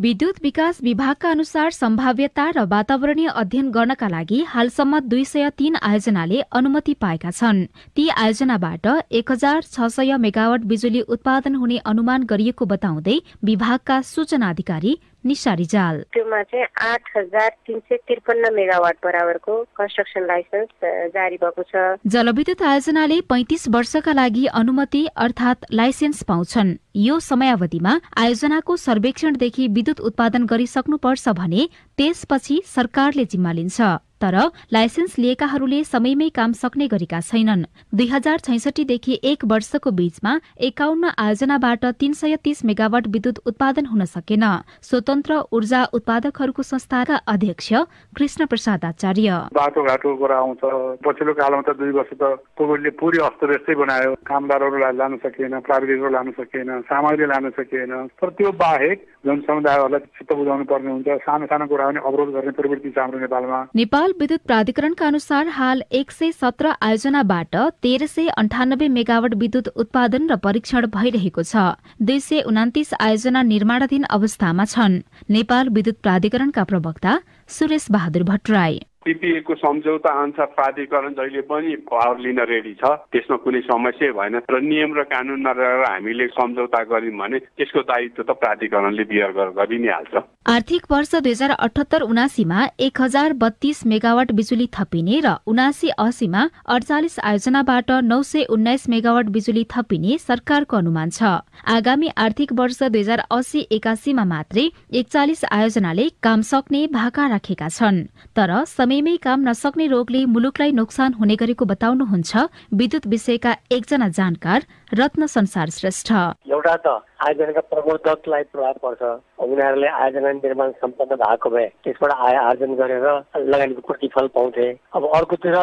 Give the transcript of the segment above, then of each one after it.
विद्युत विकास विभागका अनुसार सम्भाव्यता र वातावरणीय अध्ययन गर्नका लागि हालसम्म दुई सय तीन आयोजनाले अनुमति पाएका छन् ती आयोजनाबाट एक हजार छ सय मेगावट बिजुली उत्पादन हुने अनुमान गरिएको बताउँदै विभागका सूचना अधिकारी निशा रिजाल त्योमा चाहिँ आठ मेगावाट बराबरको कन्स्ट्रक्सन लाइसेन्स जारी भएको छ जलविद्युत आयोजनाले पैतिस वर्षका लागि अनुमति अर्थात् लाइसेन्स पाउँछन् यो समयावधिमा आयोजनाको सर्वेक्षणदेखि विद्युत उत्पादन गरिसक्नुपर्छ भने त्यसपछि सरकारले जिम्मा लिन्छ तर लाइसेन्स लिएकाहरूले समयमै काम सक्ने गरेका छैनन् दुई हजार छैसठीदेखि एक वर्षको बीचमा एकाउन्न आयोजनाबाट तीन सय तीस मेगावाट विद्युत उत्पादन हुन सकेन स्वतन्त्र ऊर्जा उत्पादकहरूको संस्थाका अध्यक्ष कृष्ण प्रसाद आचार्य बाटोघाटो आउँछ पछिल्लो कालमा त दुई वर्ष त कोभिडले पुरै अस्तव्यस्तै बनायो कामदारहरूलाई लान सकिएन प्राविधिकहरू लान सकिएन सामग्री लान सकिएन तर त्यो बाहेक जनसमुदायहरूलाई चित्त बुझाउनु पर्ने हुन्छ सानो सानो कुरा पनि अवरोध गर्ने प्रवृत्ति छ हाम्रो नेपालमा नेपाल विद्युत प्राधिकरणका अनुसार हाल एक सय सत्र आयोजनाबाट तेह्र सय अन्ठानब्बे मेगावट विद्युत उत्पादन र परीक्षण भइरहेको छ दुई सय उनातिस आयोजना निर्माणाधीन अवस्थामा छन् नेपाल विद्युत प्राधिकरणका प्रवक्ता सुरेश बहादुर भट्टराई को सम्झौता अनुसार प्राधिकरण जहिले पनि पावर लिन रेडी छ त्यसमा कुनै समस्या भएन र नियम र कानुनमा रहेर हामीले सम्झौता गर्यौँ भने त्यसको दायित्व त प्राधिकरणले बियर गरि नै हाल्छ आर्थिक वर्ष दुई हजार अठहत्तर उनासीमा एक हजार बत्तीस मेगावाट बिजुली थपिने र उनासी असीमा अडचालिस आयोजनाबाट नौ सय उन्नाइस मेगावाट बिजुली थपिने सरकारको अनुमान छ आगामी आर्थिक वर्ष दुई हजार असी एकासीमा मात्रै एकचालिस आयोजनाले काम सक्ने भाका राखेका छन् तर समय समयमै काम नसक्ने रोगले मुलुकलाई नोक्सान हुने गरेको बताउनुहुन्छ विद्युत विषयका एकजना जानकार रत्न संसार श्रेष्ठ एउटा त आयोजनाका प्रबोधकलाई प्रभाव पर्छ उनीहरूले आयोजना निर्माण सम्पन्न भएको भए त्यसबाट आय आर्जन गरेर लगानीको प्रतिफल पाउँथे अब अर्कोतिर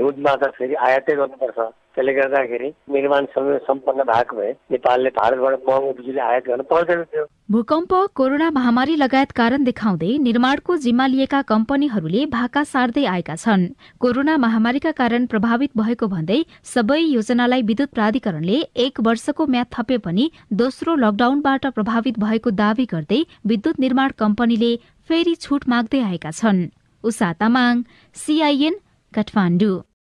हिउँदमा त फेरि आयातै गर्नुपर्छ त्यसले गर्दाखेरि निर्माण सम्पन्न भएको भए नेपालले भारतबाट महँगो बिजुली आयात गर्न पर्दैन थियो भूकम्प कोरोना महामारी लगायत कारण देखाउँदै निर्माणको जिम्मा लिएका कम्पनीहरूले भाका सार्दै आएका छन् कोरोना महामारीका कारण प्रभावित भएको भन्दै सबै योजनालाई विद्युत प्राधिकरणले एक वर्षको म्याद थपे पनि दोस्रो लकडाउनबाट प्रभावित भएको दावी गर्दै विद्युत निर्माण कम्पनीले फेरि छुट माग्दै आएका छन् उषा तामाङ सिआइएन काठमाडौँ